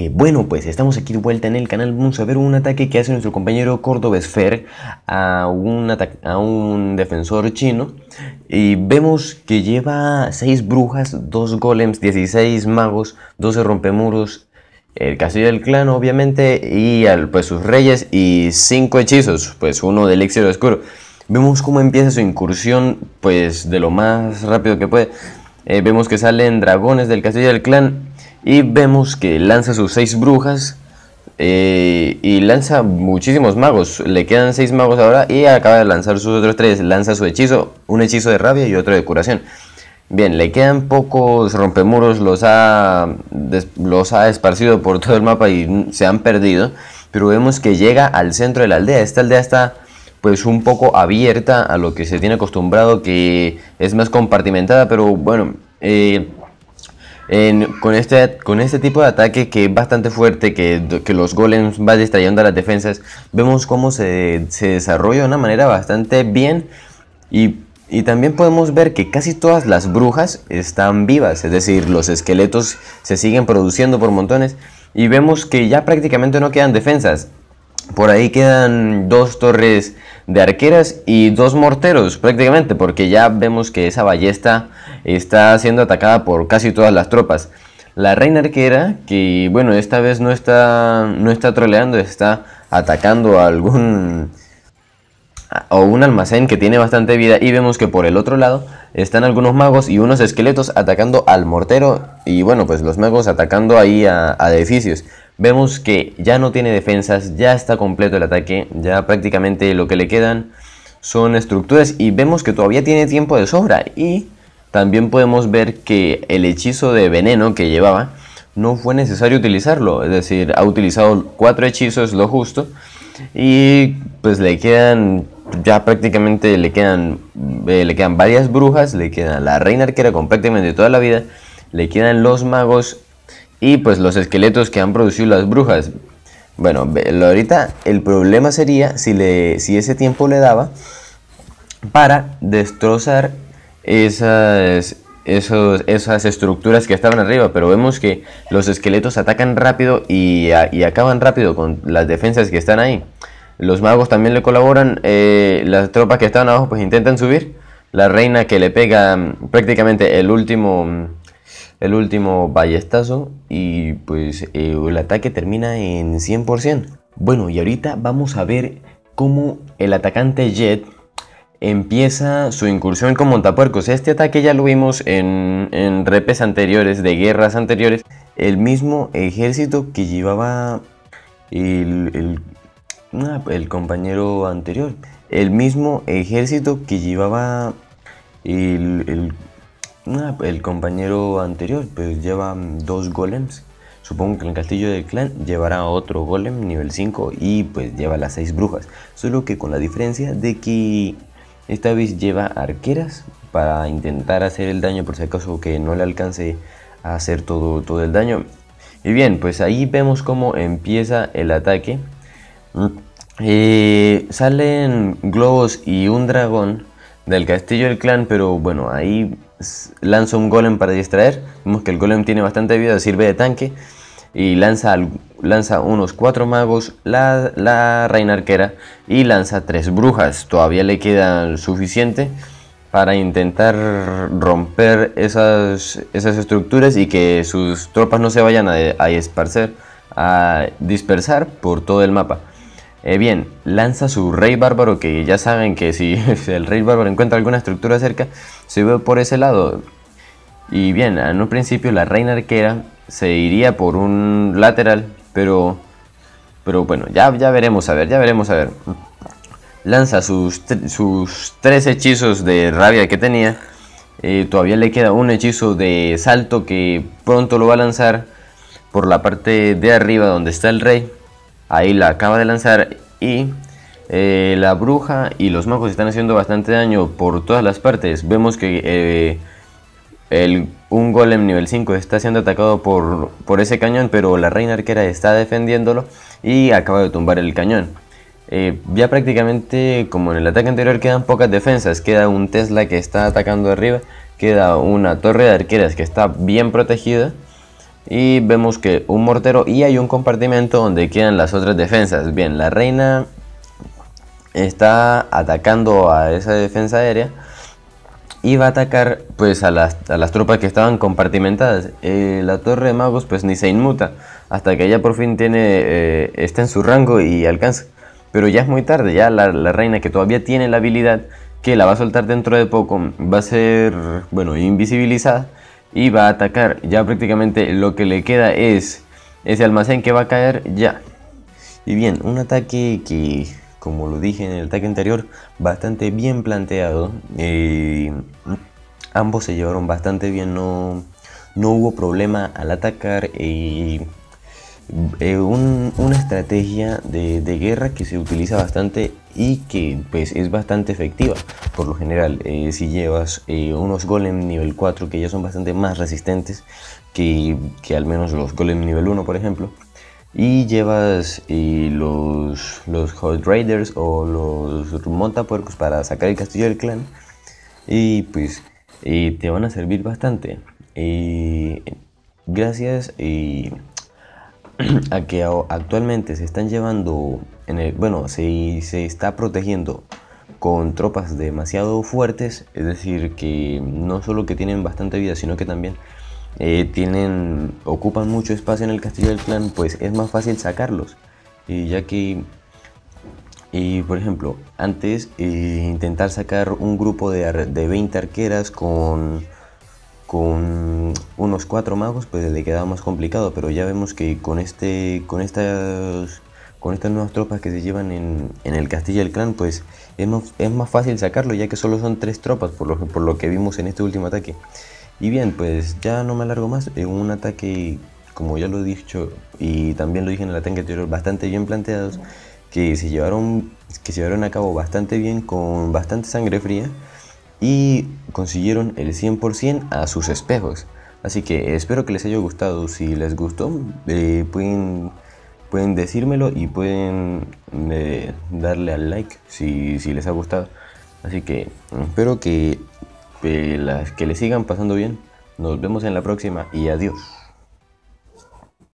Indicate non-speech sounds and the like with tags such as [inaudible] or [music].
Eh, bueno, pues estamos aquí de vuelta en el canal. Vamos a ver un ataque que hace nuestro compañero Cordobes Fer a un, a un defensor chino. Y vemos que lleva 6 brujas, 2 golems, 16 magos, 12 rompemuros, el castillo del clan obviamente y al, pues sus reyes y 5 hechizos, pues uno de elixir oscuro. Vemos cómo empieza su incursión pues de lo más rápido que puede. Eh, vemos que salen dragones del castillo del clan y vemos que lanza sus seis brujas. Eh, y lanza muchísimos magos. Le quedan seis magos ahora. Y acaba de lanzar sus otros tres. Lanza su hechizo. Un hechizo de rabia y otro de curación. Bien, le quedan pocos rompemuros, los ha, los ha esparcido por todo el mapa y se han perdido. Pero vemos que llega al centro de la aldea. Esta aldea está pues un poco abierta a lo que se tiene acostumbrado, que es más compartimentada, pero bueno, eh, con, este, con este tipo de ataque que es bastante fuerte, que, los golems van distrayendo a las defensas, vemos cómo se, desarrolla de una manera bastante bien y, y, también podemos ver que casi todas las brujas están vivas, es decir, los esqueletos se siguen produciendo por montones y vemos que ya prácticamente no quedan defensas. Por ahí quedan dos torres de arqueras y dos morteros prácticamente, porque ya vemos que esa ballesta está siendo atacada por casi todas las tropas. La reina arquera, que bueno, esta vez no está, no está troleando, está atacando a algún o un almacén que tiene bastante vida y vemos que por el otro lado están algunos magos y unos esqueletos atacando al mortero y bueno pues los magos atacando ahí a edificios Vemos que ya no tiene defensas, ya está completo el ataque, ya prácticamente lo que le quedan son estructuras y vemos que todavía tiene tiempo de sobra y también podemos ver que el hechizo de veneno que llevaba no fue necesario utilizarlo, es decir, ha utilizado cuatro hechizos, lo justo, y pues le quedan ya prácticamente le quedan, eh, le quedan varias brujas, le queda la reina arquera con prácticamente toda la vida, le quedan los magos y pues los esqueletos que han producido las brujas. Bueno, ahorita el problema sería si, le, si ese tiempo le daba para destrozar esas, esas estructuras que estaban arriba, pero vemos que los esqueletos atacan rápido y, acaban rápido con las defensas que están ahí. Los magos también le colaboran, eh, las tropas que estaban abajo pues intentan subir. La reina que le pega mm, prácticamente el último, mm, el último ballestazo y pues eh, el ataque termina en 100%. Bueno, y ahorita vamos a ver cómo el atacante Jet empieza su incursión con montapuercos. Este ataque ya lo vimos en, repes anteriores, de guerras anteriores. El mismo ejército que llevaba el, ah, compañero anterior. El mismo ejército que llevaba el, el Ah, el compañero anterior pues lleva dos golems. Supongo que en el castillo del clan llevará otro golem nivel 5 y pues lleva las seis brujas. Solo que con la diferencia de que esta vez lleva arqueras para intentar hacer el daño por si acaso que no le alcance a hacer todo, todo el daño. Y bien, pues ahí vemos cómo empieza el ataque. Mm, eh, salen globos y un dragón del castillo del clan, pero bueno, ahí lanza un golem para distraer. Vemos que el golem tiene bastante vida, sirve de tanque. Y lanza, lanza unos cuatro magos, la, la reina arquera y lanza tres brujas. Todavía le queda suficiente para intentar romper esas, esas estructuras y que sus tropas no se vayan a, a, a dispersar por todo el mapa. Eh, bien, lanza su rey bárbaro, que ya saben que si [laughs] el rey bárbaro encuentra alguna estructura cerca, se ve por ese lado. Y bien, en un principio la reina arquera se iría por un lateral, pero, pero bueno, ya, ya veremos, a ver, ya veremos, a ver. Lanza sus, tres hechizos de rabia que tenía. Eh, todavía le queda un hechizo de salto que pronto lo va a lanzar por la parte de arriba donde está el rey. Ahí la acaba de lanzar y eh, la bruja y los magos están haciendo bastante daño por todas las partes. Vemos que eh, el, un golem nivel 5 está siendo atacado por, ese cañón, pero la reina arquera está defendiéndolo y acaba de tumbar el cañón. Eh, ya prácticamente como en el ataque anterior quedan pocas defensas, queda un Tesla que está atacando arriba, queda una torre de arqueras que está bien protegida y vemos que un mortero y hay un compartimento donde quedan las otras defensas. Bien, la reina está atacando a esa defensa aérea y va a atacar pues a las, tropas que estaban compartimentadas. Eh, la torre de magos pues ni se inmuta hasta que ella por fin tiene, eh, está en su rango y alcanza. Pero ya es muy tarde, ya la, la, reina que todavía tiene la habilidad que la va a soltar dentro de poco va a ser, bueno, invisibilizada y va a atacar. Ya prácticamente lo que le queda es ese almacén que va a caer ya. Y bien, un ataque que, como lo dije en el ataque anterior, bastante bien planteado. Eh, ambos se llevaron bastante bien, no, no hubo problema al atacar. Eh, eh, una estrategia de, de guerra que se utiliza bastante y que pues es bastante efectiva por lo general eh, si llevas eh, unos golem nivel 4 que ya son bastante más resistentes que, al menos los golem nivel 1 por ejemplo y llevas eh, los, los Hot Raiders o los Montapuercos para sacar el castillo del clan y pues te van a servir bastante gracias [clears throat] a que actualmente se están llevando bueno, si se está protegiendo con tropas demasiado fuertes, es decir, que no solo que tienen bastante vida, sino que también eh, tienen, ocupan mucho espacio en el castillo del clan, pues es más fácil sacarlos. Y ya que, y por ejemplo, antes eh, intentar sacar un grupo de, de 20 arqueras con, con unos 4 magos, pues le quedaba más complicado, pero ya vemos que con, este, con estas con estas nuevas tropas que se llevan en, el castillo del clan, pues es más, fácil sacarlo ya que solo son tres tropas por lo, que, por lo que vimos en este último ataque. Y bien, pues ya no me alargo más, es eh, un ataque, como ya lo he dicho y también lo dije en el ataque anterior, bastante bien planteados, que se llevaron, que llevaron a cabo bastante bien con bastante sangre fría y consiguieron el 100% a sus espejos. Así que espero que les haya gustado, si les gustó eh, pueden pueden decírmelo y pueden eh, darle al like si, les ha gustado. Así que espero que, eh, que, que les sigan pasando bien. Nos vemos en la próxima y adiós.